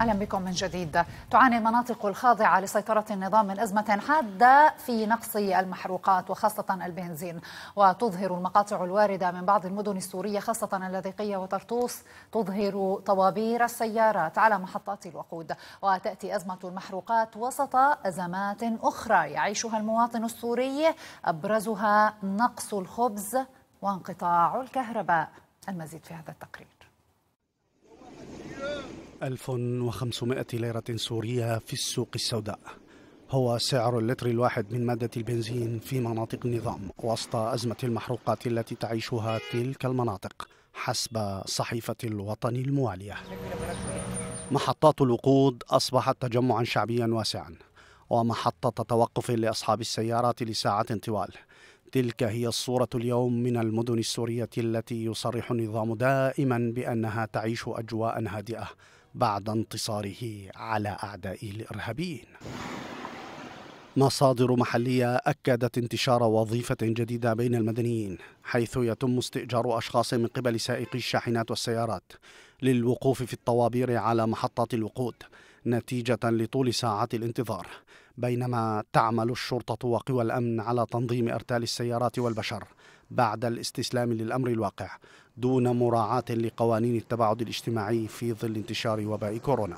أهلا بكم من جديد تعاني المناطق الخاضعة لسيطرة النظام من أزمة حادة في نقص المحروقات وخاصة البنزين وتظهر المقاطع الواردة من بعض المدن السورية خاصة اللاذقية وطرطوس تظهر طوابير السيارات على محطات الوقود وتأتي أزمة المحروقات وسط أزمات أخرى يعيشها المواطن السوري أبرزها نقص الخبز وانقطاع الكهرباء المزيد في هذا التقرير 1500 ليرة سورية في السوق السوداء هو سعر اللتر الواحد من مادة البنزين في مناطق النظام وسط أزمة المحروقات التي تعيشها تلك المناطق حسب صحيفة الوطن الموالية محطات الوقود أصبحت تجمعا شعبيا واسعا ومحطة توقف لأصحاب السيارات لساعات طوال تلك هي الصورة اليوم من المدن السورية التي يصرح النظام دائما بأنها تعيش أجواء هادئة بعد انتصاره على أعدائه الإرهابيين مصادر محلية أكدت انتشار وظيفة جديدة بين المدنيين حيث يتم استئجار أشخاص من قبل سائقي الشاحنات والسيارات للوقوف في الطوابير على محطات الوقود نتيجة لطول ساعات الانتظار بينما تعمل الشرطة وقوى الأمن على تنظيم إرتال السيارات والبشر بعد الاستسلام للأمر الواقع دون مراعاة لقوانين التباعد الاجتماعي في ظل انتشار وباء كورونا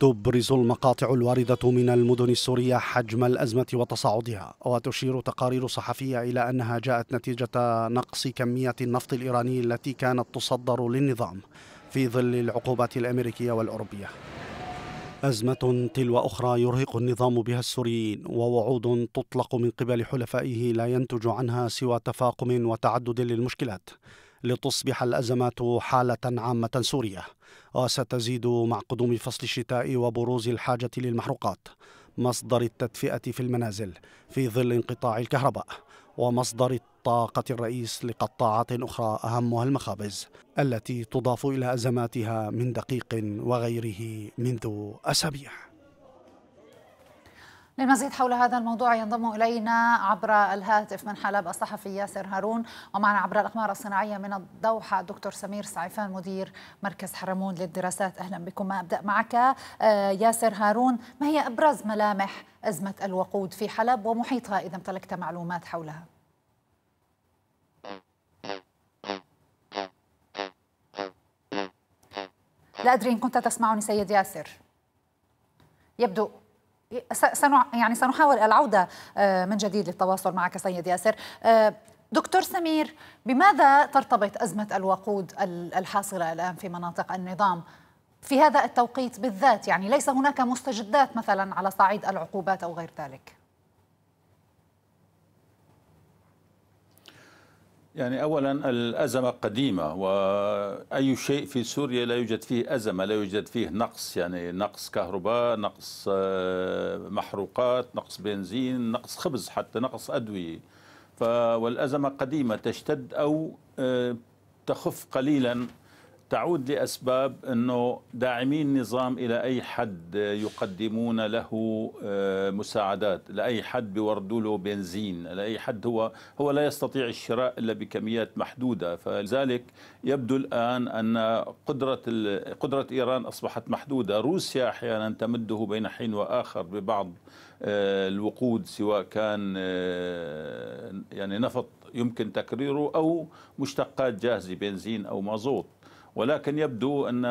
تبرز المقاطع الواردة من المدن السورية حجم الأزمة وتصاعدها وتشير تقارير صحفية إلى أنها جاءت نتيجة نقص كمية النفط الإيراني التي كانت تصدر للنظام في ظل العقوبات الأمريكية والأوروبية أزمة تلو أخرى يرهق النظام بها السوريين ووعود تطلق من قبل حلفائه لا ينتج عنها سوى تفاقم وتعدد للمشكلات لتصبح الأزمات حالة عامة سورية وستزيد مع قدوم فصل الشتاء وبروز الحاجة للمحروقات مصدر التدفئة في المنازل في ظل انقطاع الكهرباء ومصدر طاقة الرئيس لقطاعات أخرى أهمها المخابز التي تضاف إلى أزماتها من دقيق وغيره منذ أسابيع للمزيد حول هذا الموضوع ينضم إلينا عبر الهاتف من حلب الصحفي ياسر هارون ومعنا عبر الأقمار الصناعية من الدوحة دكتور سمير سعيفان مدير مركز حرمون للدراسات أهلا بكم أبدأ معك آه، ياسر هارون ما هي أبرز ملامح أزمة الوقود في حلب ومحيطها إذا امتلكت معلومات حولها؟ لا أدري إن كنت تسمعني سيد ياسر يبدو سنع يعني سنحاول العودة آه، من جديد للتواصل معك سيد ياسر آه، دكتور سمير بماذا ترتبط أزمة الوقود الحاصلة الآن في مناطق النظام في هذا التوقيت بالذات يعني ليس هناك مستجدات مثلا على صعيد العقوبات أو غير ذلك يعني اولا الازمه قديمه واي شيء في سوريا لا يوجد فيه ازمه لا يوجد فيه نقص يعني نقص كهرباء نقص آه، محروقات نقص بنزين نقص خبز حتى نقص ادويه والازمه قديمه تشتد او آه، تخف قليلا تعود لأسباب أنه داعمين النظام إلى أي حد يقدمون له آه، مساعدات لأي حد بيوردوا له بنزين لأي حد هو, هو لا يستطيع الشراء إلا بكميات محدودة فلذلك يبدو الآن أن قدرة, قدرة إيران أصبحت محدودة روسيا أحيانا تمده بين حين وآخر ببعض آه، الوقود سواء كان آه، يعني نفط يمكن تكريره أو مشتقات جاهزة بنزين أو مازوت ولكن يبدو أن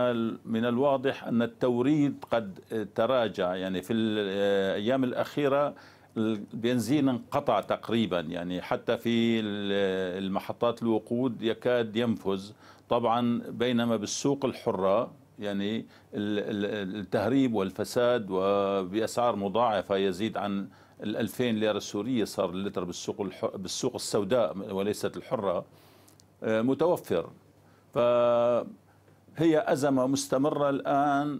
من الواضح أن التوريد قد تراجع يعني في الأيام الأخيرة البنزين انقطع تقريبا يعني حتى في المحطات الوقود يكاد ينفذ طبعا بينما بالسوق الحرة يعني التهريب والفساد وبأسعار مضاعفة يزيد عن ال 2000 ليرة السورية صار اللتر بالسوق بالسوق السوداء وليست الحرة آه، متوفر فهي أزمة مستمرة الآن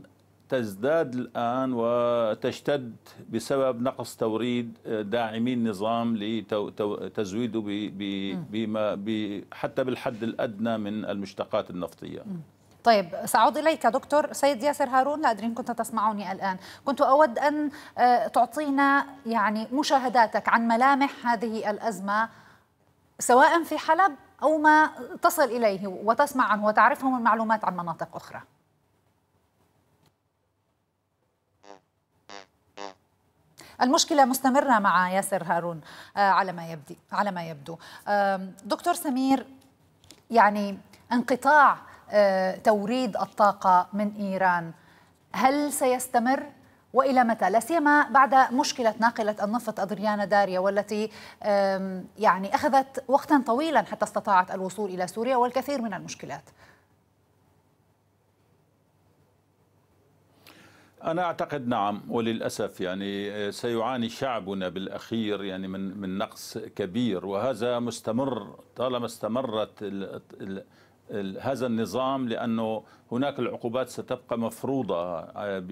تزداد الآن وتشتد بسبب نقص توريد داعمي النظام لتزويده بما حتى بالحد الأدنى من المشتقات النفطية طيب سأعود إليك دكتور سيد ياسر هارون لا أدري إن كنت تسمعني الآن كنت أود أن آه، تعطينا يعني مشاهداتك عن ملامح هذه الأزمة سواء في حلب أو ما تصل إليه وتسمع عنه وتعرفه من معلومات عن مناطق أخرى المشكله مستمره مع ياسر هارون آه، على ما يبدي على ما يبدو دكتور سمير يعني انقطاع آه، توريد الطاقه من ايران هل سيستمر والى متى؟ لا سيما بعد مشكله ناقله النفط ادريانا داريا والتي يعني اخذت وقتا طويلا حتى استطاعت الوصول الى سوريا والكثير من المشكلات. أنا أعتقد نعم وللأسف يعني آه، سيعاني شعبنا بالأخير يعني من من نقص كبير وهذا مستمر طالما استمرت هذا النظام لانه هناك العقوبات ستبقى مفروضه آه،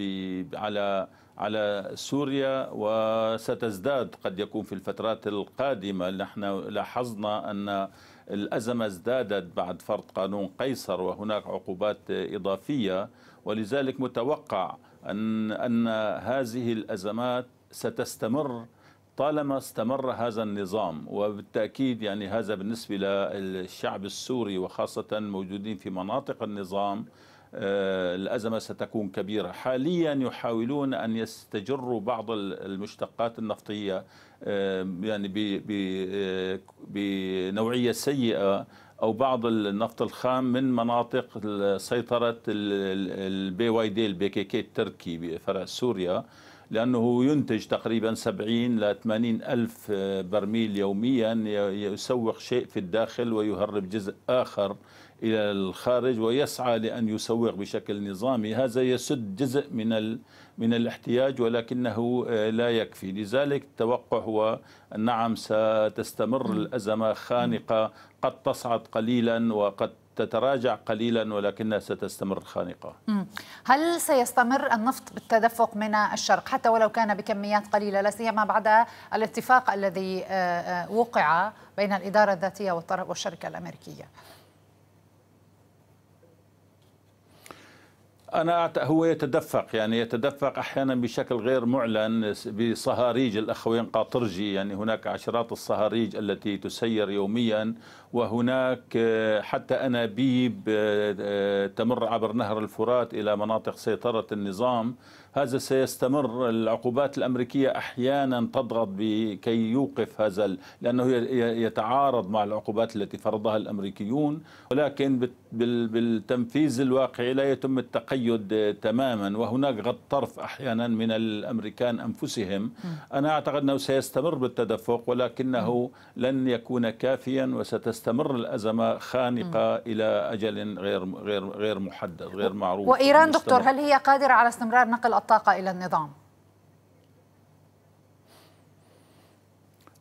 على على سوريا وستزداد قد يكون في الفترات القادمه نحن لاحظنا ان الازمه ازدادت بعد فرض قانون قيصر وهناك عقوبات اضافيه ولذلك متوقع ان ان هذه الازمات ستستمر طالما استمر هذا النظام وبالتأكيد يعني هذا بالنسبة للشعب السوري وخاصة موجودين في مناطق النظام آه، الأزمة ستكون كبيرة حاليا يحاولون أن يستجروا بعض المشتقات النفطية آه، يعني آه، بنوعية سيئة أو بعض النفط الخام من مناطق سيطرة البي واي دي البي كي كي التركي في سوريا لأنه ينتج تقريبا 70 ل 80 ألف برميل يوميا يسوق شيء في الداخل ويهرب جزء آخر إلى الخارج ويسعى لأن يسوق بشكل نظامي هذا يسد جزء من من الاحتياج ولكنه آه، لا يكفي لذلك التوقع هو نعم ستستمر الأزمة خانقة قد تصعد قليلا وقد تتراجع قليلا ولكنها ستستمر خانقة هل سيستمر النفط بالتدفق من الشرق حتى ولو كان بكميات قليلة لا سيما بعد الاتفاق الذي آه، آه، وقع بين الإدارة الذاتية والشركة الأمريكية أنا هو يتدفق يعني يتدفق أحيانا بشكل غير معلن بصهاريج الأخوين قاطرجي يعني هناك عشرات الصهاريج التي تسير يوميا وهناك آه، حتى أنابيب آه، آه، تمر عبر نهر الفرات إلى مناطق سيطرة النظام هذا سيستمر العقوبات الأمريكية أحيانا تضغط كي يوقف هذا لأنه يتعارض مع العقوبات التي فرضها الأمريكيون ولكن بالتنفيذ الواقعي لا يتم التقيد تماما وهناك غض طرف أحيانا من الأمريكان أنفسهم أنا أعتقد أنه سيستمر بالتدفق ولكنه لن يكون كافيا وستستمر تستمر الازمه خانقه م. الى اجل غير غير غير محدد غير معروف وايران مستمر. دكتور هل هي قادره على استمرار نقل الطاقه الى النظام؟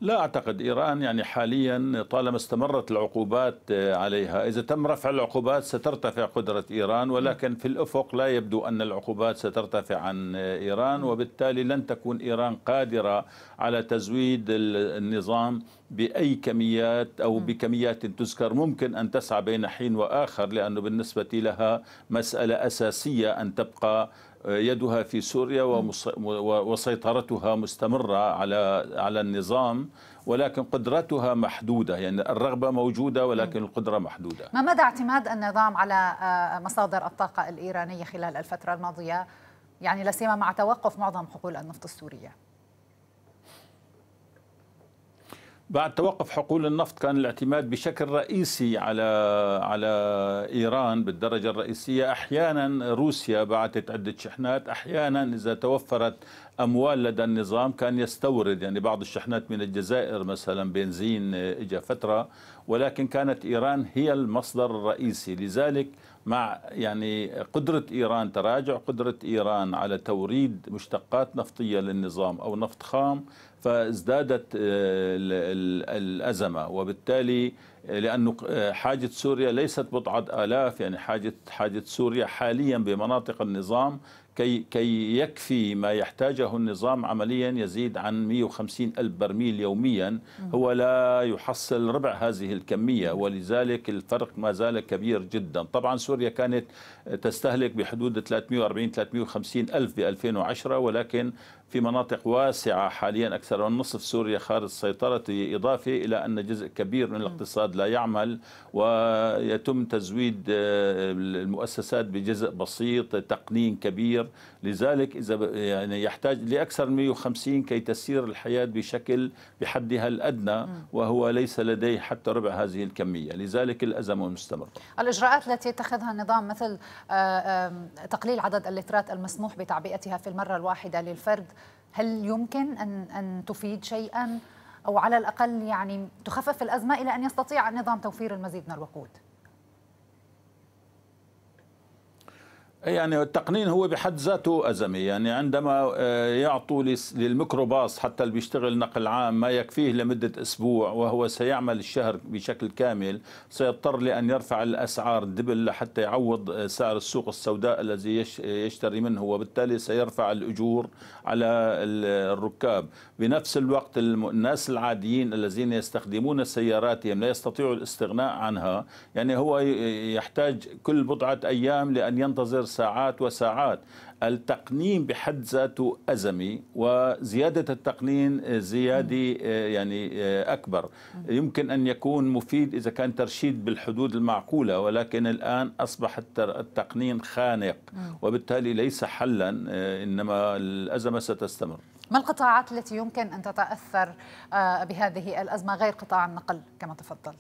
لا اعتقد ايران يعني حاليا طالما استمرت العقوبات عليها اذا تم رفع العقوبات سترتفع قدره ايران ولكن في الافق لا يبدو ان العقوبات سترتفع عن ايران وبالتالي لن تكون ايران قادره على تزويد النظام باي كميات او بكميات تذكر ممكن ان تسعى بين حين واخر لانه بالنسبه لها مساله اساسيه ان تبقى آه، يدها في سوريا وسيطرتها مستمره على على النظام ولكن قدرتها محدوده يعني الرغبه موجوده ولكن القدره محدوده ما مدى اعتماد النظام على آه، مصادر الطاقه الايرانيه خلال الفتره الماضيه يعني لا سيما مع توقف معظم حقول النفط السوريه بعد توقف حقول النفط كان الاعتماد بشكل رئيسي على على ايران بالدرجه الرئيسيه، احيانا روسيا بعثت عده شحنات، احيانا اذا توفرت اموال لدى النظام كان يستورد يعني بعض الشحنات من الجزائر مثلا بنزين اجى فتره ولكن كانت ايران هي المصدر الرئيسي، لذلك مع يعني قدرة إيران تراجع قدرة إيران على توريد مشتقات نفطية للنظام أو نفط خام فازدادت آه، الأزمة وبالتالي آه، لأن آه، حاجة سوريا ليست بضعة آلاف يعني حاجة حاجة سوريا حاليا بمناطق النظام كي كي يكفي ما يحتاجه النظام عمليا يزيد عن 150 ألف برميل يوميا هو لا يحصل ربع هذه الكمية ولذلك الفرق ما زال كبير جدا طبعا سوريا كانت تستهلك بحدود 340 350 ألف ب 2010 ولكن في مناطق واسعة حاليا أكثر من نصف سوريا خارج سيطرته إضافة إلى أن جزء كبير من الاقتصاد لا يعمل ويتم تزويد آه، المؤسسات بجزء بسيط تقنين كبير لذلك إذا يعني يحتاج لأكثر من 150 كي تسير الحياة بشكل بحدها الأدنى وهو ليس لديه حتى ربع هذه الكمية لذلك الأزمة مستمرة الإجراءات التي يتخذها النظام مثل آه، تقليل عدد اللترات المسموح بتعبئتها في المرة الواحدة للفرد هل يمكن أن, أن تفيد شيئا أو على الأقل يعني تخفف الأزمة إلى أن يستطيع النظام توفير المزيد من الوقود يعني التقنين هو بحد ذاته أزمة يعني عندما آه، يعطوا للميكروباص حتى اللي بيشتغل نقل عام ما يكفيه لمدة أسبوع وهو سيعمل الشهر بشكل كامل سيضطر لأن يرفع الأسعار دبل لحتى يعوض آه، سعر السوق السوداء الذي يشتري منه وبالتالي سيرفع الأجور على الركاب بنفس الوقت الناس العاديين الذين يستخدمون سياراتهم لا يستطيعوا الاستغناء عنها يعني هو يحتاج كل بضعة أيام لأن ينتظر ساعات وساعات التقنين بحد ذاته أزمي وزيادة التقنين زيادة آه، يعني آه، أكبر يمكن أن يكون مفيد إذا كان ترشيد بالحدود المعقولة ولكن الآن أصبح التقنين خانق وبالتالي ليس حلا آه، إنما الأزمة ستستمر ما القطاعات التي يمكن أن تتأثر بهذه الأزمة غير قطاع النقل كما تفضلت؟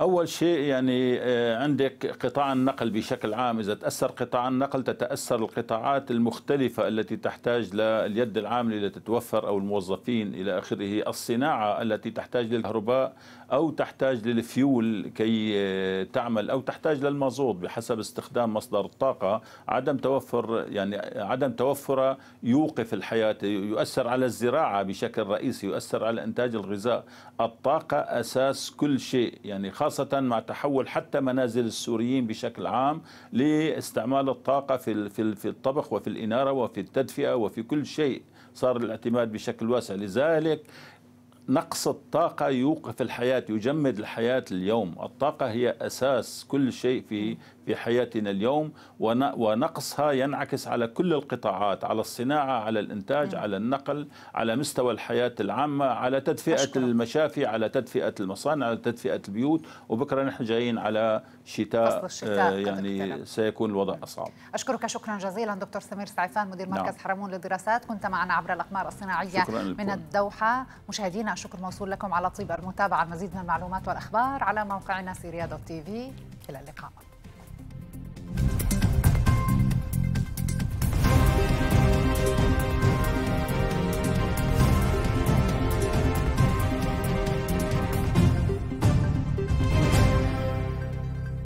أول شيء يعني آه، عندك قطاع النقل بشكل عام إذا تأثر قطاع النقل تتأثر القطاعات المختلفة التي تحتاج لليد العاملة لتتوفر أو الموظفين إلى آخره الصناعة التي تحتاج للكهرباء أو تحتاج للفيول كي آه، تعمل أو تحتاج للمازوت بحسب استخدام مصدر الطاقة عدم توفر يعني عدم توفره يوقف الحياة يؤثر على الزراعة بشكل رئيسي يؤثر على إنتاج الغذاء الطاقة أساس كل شيء يعني خاصة مع تحول حتى منازل السوريين بشكل عام لاستعمال الطاقة في في الطبخ وفي الإنارة وفي التدفئة وفي كل شيء صار الاعتماد بشكل واسع لذلك نقص الطاقة يوقف الحياة يجمد الحياة اليوم الطاقة هي أساس كل شيء في في حياتنا اليوم ونقصها ينعكس على كل القطاعات على الصناعة على الإنتاج على النقل على مستوى الحياة العامة على تدفئة أشكرا. المشافي على تدفئة المصانع على تدفئة البيوت وبكرة نحن جايين على شتاء, الشتاء آه، يعني سيكون الوضع أصعب أشكرك شكرا جزيلا دكتور سمير سعيفان مدير مركز نعم. حرمون للدراسات كنت معنا عبر الأقمار الصناعية من الدوحة مشاهدينا شكر موصول لكم على طيب المتابعة المزيد من المعلومات والأخبار على موقعنا سيريا دوت تي في إلى اللقاء